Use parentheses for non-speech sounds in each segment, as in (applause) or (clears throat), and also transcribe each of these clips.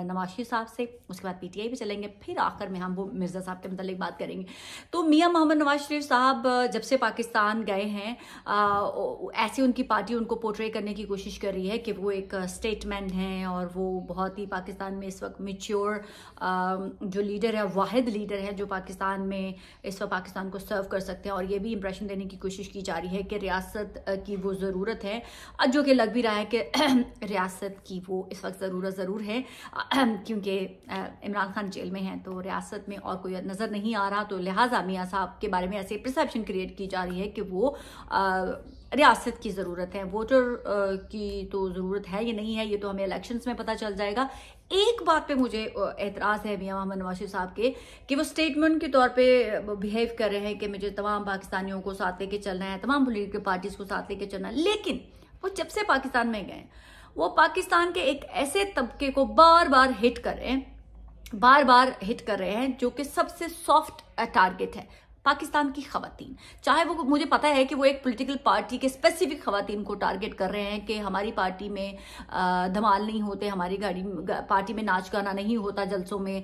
नवाशी साहब से उसके बाद पीटीआई भी चलेंगे फिर आखिर में हम वो मिर्ज़ा साहब के मतलब बात करेंगे तो मियां मोहम्मद नवाज शरीफ साहब जब से पाकिस्तान गए हैं ऐसी उनकी पार्टी उनको पोर्ट्रे करने की कोशिश कर रही है कि वो एक स्टेटमैन हैं और वो बहुत ही पाकिस्तान में इस वक्त मिच्योर जो लीडर है वाद लीडर है जो पाकिस्तान में इस वक्त पाकिस्तान को सर्व कर सकते हैं और ये भी इंप्रेशन देने की कोशिश की जा रही है कि रियासत की वो ज़रूरत है जो कि लग भी रहा है कि (clears throat) रियासत की वो इस वक्त ज़रूरत ज़रूर है (clears throat) क्योंकि इमरान खान जेल में हैं तो रियासत में और कोई नज़र नहीं आ रहा तो लिहाजा मियाँ साहब के बारे में ऐसे प्रसप्शन क्रिएट की जा रही है कि वो रियासत की ज़रूरत है वोटर की तो ज़रूरत है या नहीं है ये तो हमें इलेक्शंस में पता चल जाएगा एक बात पे मुझे एतराज़ है मियाँ मोहम्मद नवाशि साहब के कि वो स्टेटमेंट के तौर पे बिहेव कर रहे हैं कि मुझे तमाम पाकिस्तानियों को साथ लेके चलना है तमाम पोलिटिकल पार्टीज़ को साथ लेके चलना है लेकिन वो जब से पाकिस्तान में गए वो पाकिस्तान के एक ऐसे तबके को बार बार हिट कर रहे हैं बार बार हिट कर रहे हैं जो कि सबसे सॉफ्ट टारगेट है पाकिस्तान की खातन चाहे वो मुझे पता है कि वो एक पॉलिटिकल पार्टी के स्पेसिफिक खातन को टारगेट कर रहे हैं कि हमारी पार्टी में धमाल नहीं होते हमारी गाड़ी पार्टी में नाच गाना नहीं होता जलसों में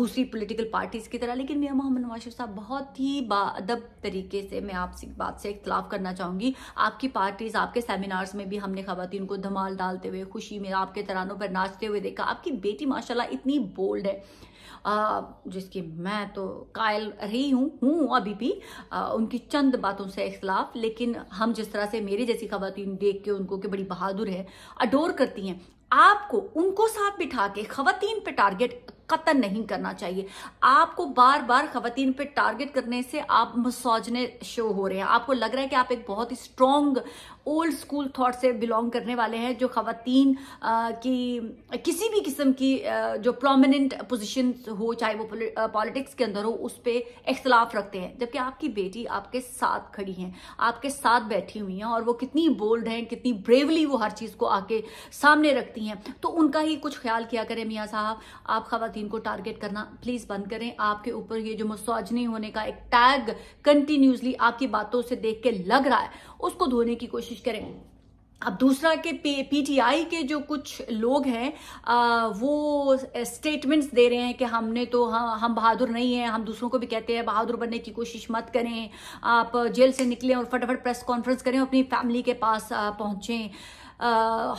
दूसरी पॉलिटिकल पार्टीज़ की तरह लेकिन मियाँ मोहम्मद नवाज शरीफ साहब बहुत ही बादब तरीके से मैं आपसे बात से इख्तलाफ करना चाहूँगी आपकी पार्टीज़ आपके सेमिनार्स में भी हमने खातन को धमाल डालते हुए खुशी में आपके तरानों पर नाचते हुए देखा आपकी बेटी माशाला इतनी बोल्ड है जिसकी मैं तो कायल रही हूँ हूँ हूँ अभी भी आ, उनकी चंद बातों से खिलाफ लेकिन हम जिस तरह से मेरी जैसी खातन देख के उनको कि बड़ी बहादुर है अडोर करती हैं आपको उनको साथ बिठा के खातन पे टारगेट कतन नहीं करना चाहिए आपको बार बार खातन पे टारगेट करने से आप मसौजने शो हो रहे हैं आपको लग रहा है कि आप एक बहुत ही स्ट्रांग ओल्ड स्कूल थॉट से बिलोंग करने वाले हैं जो खातन की किसी भी किस्म की जो प्रोमिनेंट पोजिशन हो चाहे वो पॉलिटिक्स के अंदर हो उस पर इख्तलाफ रखते हैं जबकि आपकी बेटी आपके साथ खड़ी है आपके साथ बैठी हुई हैं और वो कितनी बोल्ड हैं कितनी ब्रेवली वो हर चीज़ को आके सामने रखती हैं तो उनका ही कुछ ख्याल किया करें मियाँ साहब आप खातन खातन को टारगेट करना प्लीज बंद करें आपके ऊपर ये जो मसौजनी होने का एक टैग कंटिन्यूसली आपकी बातों से देख के लग रहा है उसको धोने की कोशिश करें अब दूसरा के पीटीआई के जो कुछ लोग हैं वो स्टेटमेंट्स दे रहे हैं कि हमने तो हम हाँ, हम बहादुर नहीं हैं हम दूसरों को भी कहते हैं बहादुर बनने की कोशिश मत करें आप जेल से निकलें और फटाफट प्रेस कॉन्फ्रेंस करें अपनी फैमिली के पास पहुंचें आ,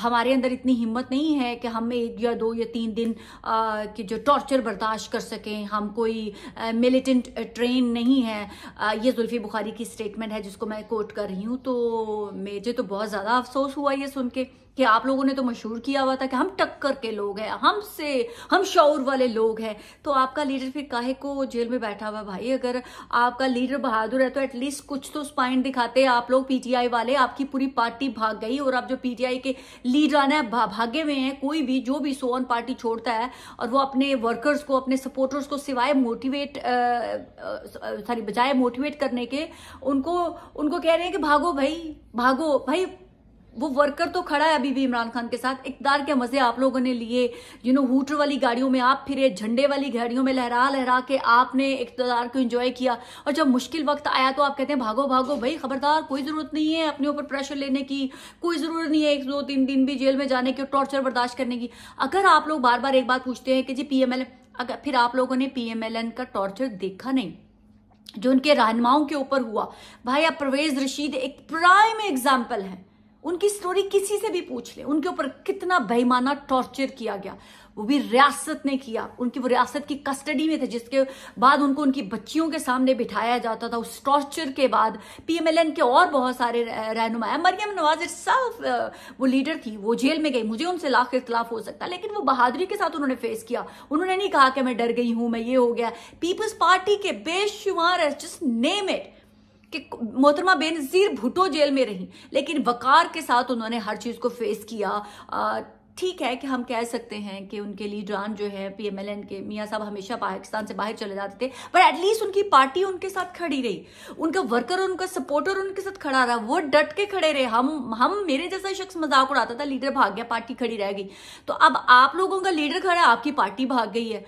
हमारे अंदर इतनी हिम्मत नहीं है कि हम एक या दो या तीन दिन आ, की जो टॉर्चर बर्दाश्त कर सकें हम कोई मिलिटेंट ट्रेन नहीं है आ, ये जुल्फ़ी बुखारी की स्टेटमेंट है जिसको मैं कोट कर रही हूँ तो मुझे तो बहुत ज़्यादा अफसोस हुआ ये सुन के कि आप लोगों ने तो मशहूर किया हुआ था कि हम टक्कर के लोग हैं हमसे हम शौर वाले लोग हैं तो आपका लीडर फिर काहे को जेल में बैठा हुआ भाई अगर आपका लीडर बहादुर है तो एटलीस्ट कुछ तो स्पाइन दिखाते आप लोग पीटीआई वाले आपकी पूरी पार्टी भाग गई और आप जो पीटीआई सीपीआई के लीडराना भाग्य में है कोई भी जो भी सोन पार्टी छोड़ता है और वो अपने वर्कर्स को अपने सपोर्टर्स को सिवाय मोटिवेट सॉरी बजाय मोटिवेट करने के उनको उनको कह रहे हैं कि भागो भाई भागो भाई वो वर्कर तो खड़ा है अभी भी इमरान खान के साथ इकदार के मजे आप लोगों ने लिए यू नो हूटर वाली गाड़ियों में आप फिरे झंडे वाली गाड़ियों में लहरा लहरा के आपने इकतदार को एंजॉय किया और जब मुश्किल वक्त आया तो आप कहते हैं भागो भागो भाई खबरदार कोई जरूरत नहीं है अपने ऊपर प्रेशर लेने की कोई जरूरत नहीं है एक दो तीन दिन भी जेल में जाने की टॉर्चर बर्दाश्त करने की अगर आप लोग बार बार एक बात पूछते हैं कि जी पी अगर फिर आप लोगों ने पीएमएलएन का टॉर्चर देखा नहीं जो उनके रहनुमाओं के ऊपर हुआ भाई अब परवेज रशीद एक प्राइम एग्जाम्पल है उनकी स्टोरी किसी से भी पूछ ले उनके ऊपर कितना बेईमाना टॉर्चर किया गया वो भी रियासत ने किया उनकी वो रियासत की कस्टडी में थे जिसके बाद उनको उनकी बच्चियों के सामने बिठाया जाता था उस टॉर्चर के बाद पीएमएलएन के और बहुत सारे रहनुमा मरियम नवाज साफ वो लीडर थी वो जेल में गई मुझे उनसे लाख इख्तलाफ हो सकता लेकिन वो बहादुरी के साथ उन्होंने फेस किया उन्होंने नहीं कहा कि मैं डर गई हूं मैं ये हो गया पीपल्स पार्टी के बेशुमार जस्ट नेम इट कि मोहतरमा बेनजीर भुटो जेल में रही लेकिन वकार के साथ उन्होंने हर चीज को फेस किया ठीक है कि हम कह सकते हैं कि उनके लीडरान जो है पीएमएलएन के मियाँ साहब हमेशा पाकिस्तान से बाहर चले जाते थे पर एटलीस्ट उनकी पार्टी उनके साथ खड़ी रही उनका वर्कर और उनका सपोर्टर उनके साथ खड़ा रहा वो डट के खड़े रहे हम हम मेरे जैसा शख्स मजाक उड़ाता था लीडर भाग गया पार्टी खड़ी रह गई तो अब आप लोगों का लीडर खड़ा आपकी पार्टी भाग गई है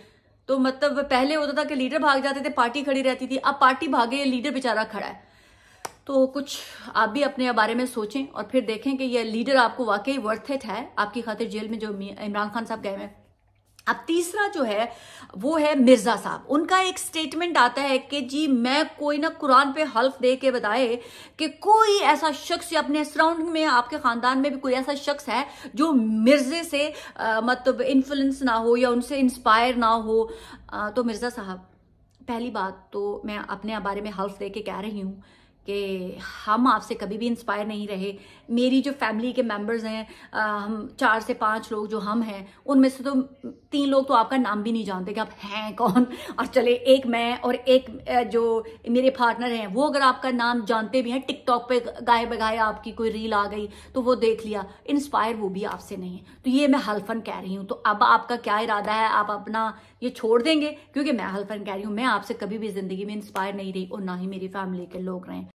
तो मतलब पहले होता था कि लीडर भाग जाते थे पार्टी खड़ी रहती थी अब पार्टी भाग गई लीडर बेचारा खड़ा है तो कुछ आप भी अपने बारे में सोचें और फिर देखें कि यह लीडर आपको वाकई वर्थ इट है आपकी खातिर जेल में जो इमरान खान साहब गए हैं अब तीसरा जो है वो है मिर्जा साहब उनका एक स्टेटमेंट आता है कि जी मैं कोई ना कुरान पे हल्फ दे के बताए कि कोई ऐसा शख्स या अपने सराउंड में आपके खानदान में भी कोई ऐसा शख्स है जो मिर्जे से आ, मतलब इन्फ्लुएंस ना हो या उनसे इंस्पायर ना हो आ, तो मिर्जा साहब पहली बात तो मैं अपने बारे में हल्फ दे के कह रही हूँ कि हम आपसे कभी भी इंस्पायर नहीं रहे मेरी जो फैमिली के मेंबर्स हैं हम चार से पांच लोग जो हम हैं उनमें से तो तीन लोग तो आपका नाम भी नहीं जानते कि आप हैं कौन और चले एक मैं और एक जो मेरे पार्टनर हैं वो अगर आपका नाम जानते भी हैं टिकटॉक पे गाए बगाए आपकी कोई रील आ गई तो वो देख लिया इंस्पायर वो भी आपसे नहीं है तो ये मैं हल्फन कह रही हूँ तो अब आपका क्या इरादा है आप अपना ये छोड़ देंगे क्योंकि मैं हल्फन कह रही हूँ मैं आपसे कभी भी जिंदगी में इंस्पायर नहीं रही और ना ही मेरी फैमिली के लोग रहे